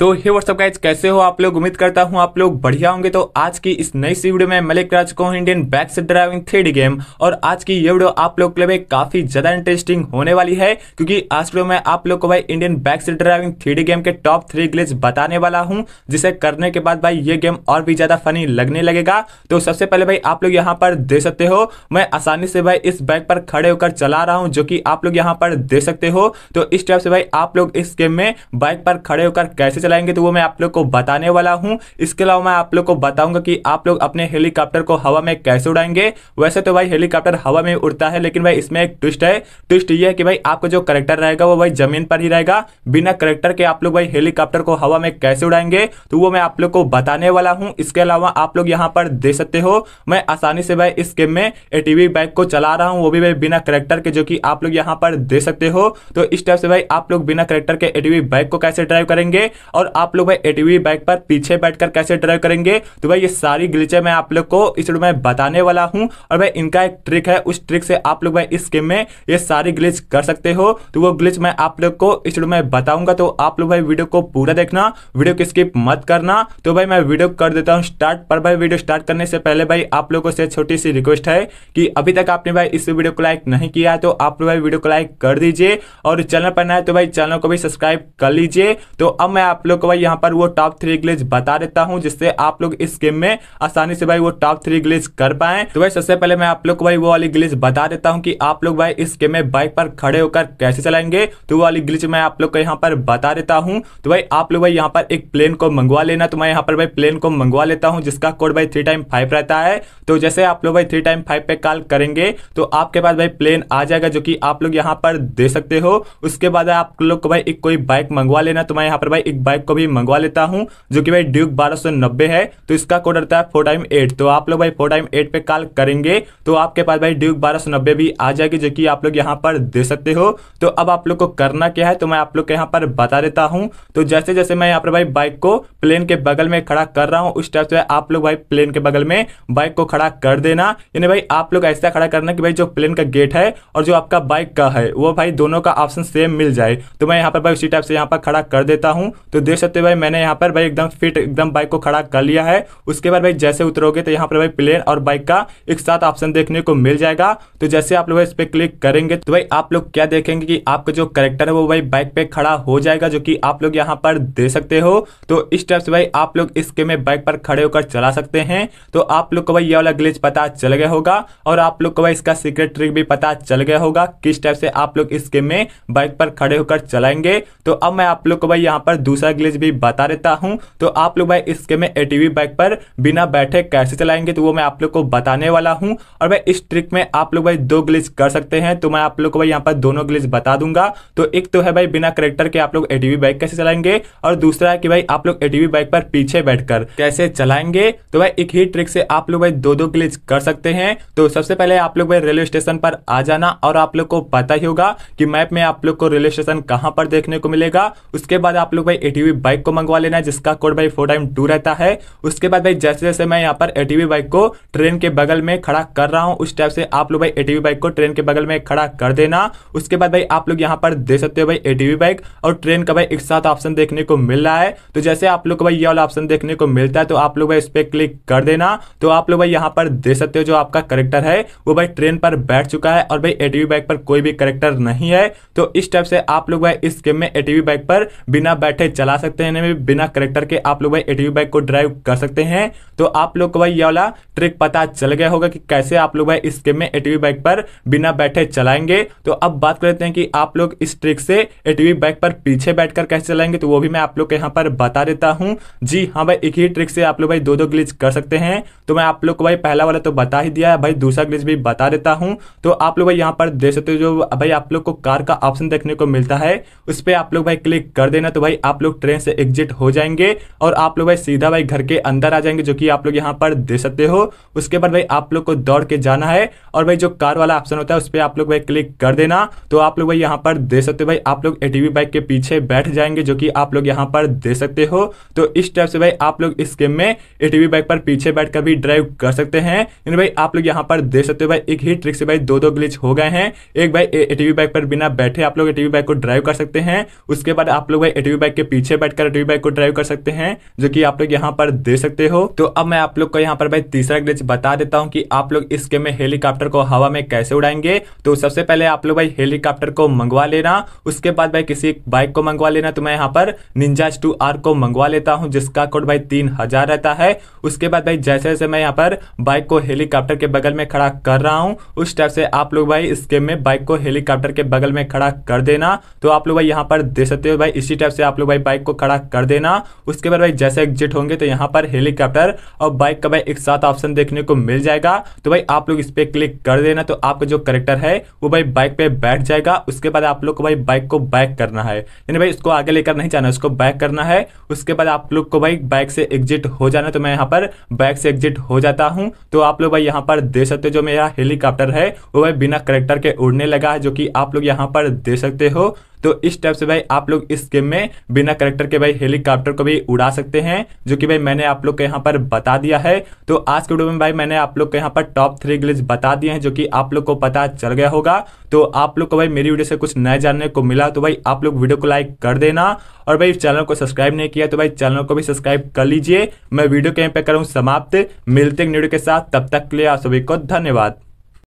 तो हे what's up guys कैसे हो आप लोग उम्मीद करता हूँ आप लोग बढ़िया होंगे तो आज की इस नई सी वीडियो में मलिक राज को इंडियन बैक से ड्राइविंग थ्री गेम और आज की ये वीडियो आप लोग के लिए काफी ज्यादा इंटरेस्टिंग होने वाली है क्योंकि आज वीडियो में आप लोग को भाई इंडियन बैक से ड्राइविंग थ्री गेम के टॉप थ्री ग्लेज बताने वाला हूँ जिसे करने के बाद भाई ये गेम और भी ज्यादा फनी लगने लगेगा तो सबसे पहले भाई आप लोग यहाँ पर दे सकते हो मैं आसानी से भाई इस बाइक पर खड़े होकर चला रहा हूँ जो की आप लोग यहाँ पर दे सकते हो तो इस टाइप से भाई आप लोग इस गेम में बाइक पर खड़े होकर कैसे चलाएंगे तो वो मैं आप लोग को बताने वाला हूँ इसके अलावा मैं आप लोग को बताऊंगा कि आप लोग अपने हेलीकॉप्टर को हवा में कैसे उड़ाएंगे वैसे तो भाई हेलीकॉप्टर हवा में उड़ता है लेकिन भाई इसमें एक ट्विस्ट है ट्विस्ट ये है कि भाई आपका जो करेक्टर रहेगा वो भाई जमीन पर ही रहेगा बिना करेक्टर के आप लोग भाई हेलीकॉप्टर को हवा में कैसे उड़ाएंगे तो वो मैं आप लोग को बताने वाला हूँ इसके अलावा आप लोग यहाँ पर दे सकते हो मैं आसानी से भाई इस गेम में एटीवी बाइक को चला रहा हूँ वो भी भाई बिना करेक्टर के जो कि आप लोग यहाँ पर दे सकते हो तो इस टाइप से भाई आप लोग बिना करेक्टर के एटीवी बाइक को कैसे ड्राइव करेंगे और आप लोग भाई एटीवी बाइक पर पीछे बैठकर कैसे ड्राइव करेंगे तो भाई ये सारी ग्लिचे मैं आप लोग को इस वीडियो में बताने वाला हूँ और भाई इनका एक ट्रिक है उस ट्रिक से आप लोग भाई इस गेम में ये सारी ग्लिच कर सकते हो तो वो ग्लिच मैं आप लोग को इस वीडियो में बताऊंगा तो आप लोग भाई वीडियो को पूरा देखना वीडियो की स्किप मत करना तो भाई मैं वीडियो कर देता हूँ स्टार्ट पर भाई वीडियो स्टार्ट करने से पहले भाई आप लोगों से छोटी सी रिक्वेस्ट है कि अभी तक आपने भाई इस वीडियो को लाइक नहीं किया तो आप लोग भाई वीडियो को लाइक कर दीजिए और चैनल पर ना है तो भाई चैनल को भी सब्सक्राइब कर लीजिए तो अब मैं आप लोग को भाई यहाँ पर वो टॉप थ्री ग्लेज बता देता हूँ जिससे आप लोग इस गेम में आसानी से भाई वो टॉप थ्री ग्लेज कर पाए तो भाई सबसे पहले मैं आप लोग को भाई वो वाली ग्लेज बता देता हूँ कि आप लोग भाई इस गेम में बाइक पर खड़े होकर कैसे चलाएंगे तो वो वाली ग्लेज मैं आप लोग को यहाँ पर बता देता हूँ तो भाई आप लोग भाई यहाँ पर एक प्लेन को मंगवा लेना तो मैं यहाँ पर भाई प्लेन को मंगवा लेता हूँ जिसका कोड भाई थ्री टाइम फाइव रहता है तो जैसे आप लोग भाई थ्री टाइम फाइव पे कॉल करेंगे तो आपके पास भाई प्लेन आ जाएगा जो कि आप लोग यहाँ पर दे सकते हो उसके बाद आप लोग को भाई एक कोई बाइक मंगवा लेना तो मैं यहाँ पर भाई एक बाइक बाइक को भी मंगवा लेता हूँ जो कि भाई ड्यूक बारह है तो इसका कोड रहता है फोर टाइम एट तो आप लोग भाई फोर टाइम एट पे कॉल करेंगे तो आपके पास भाई ड्यूक बारह भी आ जाएगी जो कि आप लोग यहाँ पर दे सकते हो तो अब आप लोग को करना क्या है तो मैं आप लोग को यहाँ पर बता देता हूँ तो जैसे जैसे मैं यहाँ पर भाई बाइक को प्लेन के बगल में खड़ा कर रहा हूँ उस टाइप से आप लोग भाई प्लेन के बगल में बाइक को खड़ा कर देना यानी भाई आप लोग ऐसा खड़ा करना कि भाई जो प्लेन का गेट है और जो आपका बाइक का है वो भाई दोनों का ऑप्शन सेम मिल जाए तो मैं यहाँ पर भाई उसी टाइप से यहाँ पर खड़ा कर देता हूँ तो देख सकते हो भाई मैंने यहाँ पर भाई एकदम फिट एकदम बाइक को खड़ा कर लिया है उसके बाद भाई जैसे उतरोगे तो यहाँ पर भाई प्लेन और बाइक का एक साथ ऑप्शन देखने को मिल जाएगा तो जैसे आप लोग इस पर क्लिक करेंगे तो भाई आप लोग क्या देखेंगे कि आपका जो करेक्टर है वो भाई बाइक पे खड़ा हो जाएगा जो कि आप लोग यहाँ पर दे सकते हो तो इस टाइप से भाई आप लोग इसके में बाइक पर खड़े होकर चला सकते हैं तो आप लोग को भाई ये वाला ग्लिच पता चल गया होगा और आप लोग को भाई इसका सीक्रेट ट्रिक भी पता चल गया होगा किस टाइप से आप लोग इस गेम में बाइक पर खड़े होकर चलाएंगे तो अब मैं आप लोग को भाई यहाँ पर दूसरा ग्लिच भी बता देता हूं तो आप लोग भाई इसके में एटीवी बाइक पर बिना बैठे कैसे चलाएंगे तो वो मैं आप लोग को बताने वाला हूं और भाई इस ट्रिक में आप लोग भाई दो ग्लिच कर सकते हैं तो मैं आप लोग को भाई यहाँ पर दोनों ग्लिच बता दूंगा तो एक तो है भाई बिना करेक्टर के आप लोग एटीवी बाइक कैसे चलाएंगे और दूसरा है कि भाई आप लोग एटीवी बाइक पर पीछे बैठकर कैसे चलाएंगे तो भाई एक ही ट्रिक से आप लोग भाई दो दो ग्लिच कर सकते हैं तो सबसे पहले आप लोग भाई रेलवे स्टेशन पर आ जाना और आप लोग को पता ही होगा कि मैप में आप लोग को रेलवे स्टेशन कहां पर देखने को मिलेगा उसके बाद आप लोग भाई एटीवी एटीवी बाइक को मंगवा लेना है जिसका कोड भाई फोर टाइम टू रहता है उसके बाद भाई जैसे जैसे मैं यहाँ पर एटीवी बाइक को ट्रेन के बगल में खड़ा कर रहा हूँ उस टाइप से आप लोग भाई एटीवी बाइक को ट्रेन के बगल में खड़ा कर देना उसके बाद भाई आप लोग यहाँ पर दे सकते हो भाई एटीवी बाइक और ट्रेन का भाई एक साथ ऑप्शन देखने को मिल रहा है तो जैसे आप लोग को भाई ये वाला ऑप्शन देखने को मिलता है तो आप लोग भाई इस पर क्लिक कर देना तो आप लोग भाई यहाँ पर दे सकते हो जो आपका करेक्टर है वो भाई ट्रेन पर बैठ चुका है और भाई एटीवी बाइक पर कोई भी करेक्टर नहीं है तो इस टाइप से आप लोग भाई इस गेम में एटीवी बाइक पर बिना बैठे चला चला सकते हैं इन्हें बिना करेक्टर के आप लोग भाई एटीवी बाइक को ड्राइव कर सकते हैं तो आप लोग को भाई ये वाला ट्रिक पता चल गया होगा कि कैसे आप लोग भाई इस गेम में एटीवी बाइक पर बिना बैठे चलाएंगे तो अब बात कर लेते हैं कि आप लोग इस ट्रिक से एटीवी बाइक पर पीछे बैठ कैसे चलाएंगे तो वो भी मैं आप लोग के यहाँ पर बता देता हूँ जी हाँ भाई एक ही ट्रिक से आप लोग भाई दो दो ग्लिच कर सकते हैं तो मैं आप लोग को भाई पहला वाला तो बता ही दिया है भाई दूसरा ग्लिच भी बता देता हूँ तो आप लोग भाई यहाँ पर देख सकते हो जो भाई आप लोग को कार का ऑप्शन देखने को मिलता है उस पर आप लोग भाई क्लिक कर देना तो भाई आप लोग लोग ट्रेन से एग्जिट हो जाएंगे और आप लोग भाई सीधा भाई घर के अंदर आ जाएंगे जो कि आप लोग यहाँ पर दे सकते हो उसके बाद भाई आप लोग को दौड़ के जाना है और भाई जो कार वाला ऑप्शन होता है उस पर आप लोग भाई क्लिक कर देना तो आप लोग भाई यहाँ पर दे सकते हो भाई आप लोग ए बाइक के पीछे बैठ जाएंगे जो कि आप लोग यहाँ पर दे सकते हो तो इस टाइप से भाई आप लोग इस गेम में ए बाइक पर पीछे बैठ भी ड्राइव कर सकते हैं यानी भाई आप लोग यहाँ पर दे सकते हो भाई एक ही ट्रिक से भाई दो दो ग्लिच हो गए हैं एक भाई ए बाइक पर बिना बैठे आप लोग ए बाइक को ड्राइव कर सकते हैं उसके बाद आप लोग भाई ए बाइक के पीछे पीछे बैठकर भी बाइक को ड्राइव कर सकते हैं जो कि आप लोग यहाँ पर दे सकते हो तो अब मैं आप लोग को यहाँ पर भाई तीसरा ग्लिच बता देता हूँ कि आप लोग इस गेम में हेलीकॉप्टर को हवा में कैसे उड़ाएंगे तो सबसे पहले आप लोग भाई हेलीकॉप्टर को मंगवा लेना उसके बाद भाई किसी बाइक को मंगवा लेना तो मैं यहाँ पर निंजास टू आर को मंगवा लेता हूँ जिसका कोड भाई तीन हजार रहता है उसके बाद भाई जैसे जैसे मैं यहाँ पर बाइक को हेलीकॉप्टर के बगल में खड़ा कर रहा हूँ उस टाइप से आप लोग भाई इस गेम में बाइक को हेलीकॉप्टर के बगल में खड़ा कर देना तो आप लोग भाई यहाँ पर दे सकते हो भाई इसी टाइप से आप लोग भाई बाइक को खड़ा कर देना उसके बाद भाई जैसे एग्जिट होंगे तो यहाँ पर हेलीकॉप्टर और बाइक का भाई एक साथ ऑप्शन देखने को मिल जाएगा तो भाई आप लोग इस पर क्लिक कर देना तो आपका जो करेक्टर है वो भाई बाइक पे बैठ जाएगा उसके बाद आप लोग को भाई बाइक को बैक करना है यानी भाई उसको आगे लेकर नहीं जाना उसको बैक करना है उसके बाद आप लोग को भाई बाइक से एग्जिट हो जाना तो मैं यहाँ पर बाइक से एग्जिट हो जाता हूँ तो आप लोग भाई यहाँ पर दे सकते जो मेरा हेलीकॉप्टर है वो भाई बिना करेक्टर के उड़ने लगा है जो कि आप लोग यहाँ पर दे सकते हो तो इस टाइप से भाई आप लोग इस गेम में बिना करेक्टर के भाई हेलीकॉप्टर को भी उड़ा सकते हैं जो कि भाई मैंने आप लोग के यहाँ पर बता दिया है तो आज के वीडियो में भाई मैंने आप लोग के यहाँ पर टॉप थ्री ग्लिच बता दिए हैं जो कि आप लोग को पता चल गया होगा तो आप लोग को भाई मेरी वीडियो से कुछ नया जानने को मिला तो भाई आप लोग वीडियो को लाइक कर देना और भाई चैनल को सब्सक्राइब नहीं किया तो भाई चैनल को भी सब्सक्राइब कर लीजिए मैं वीडियो के यहाँ पे करूँ समाप्त मिलते वीडियो के साथ तब तक के लिए आप सभी को धन्यवाद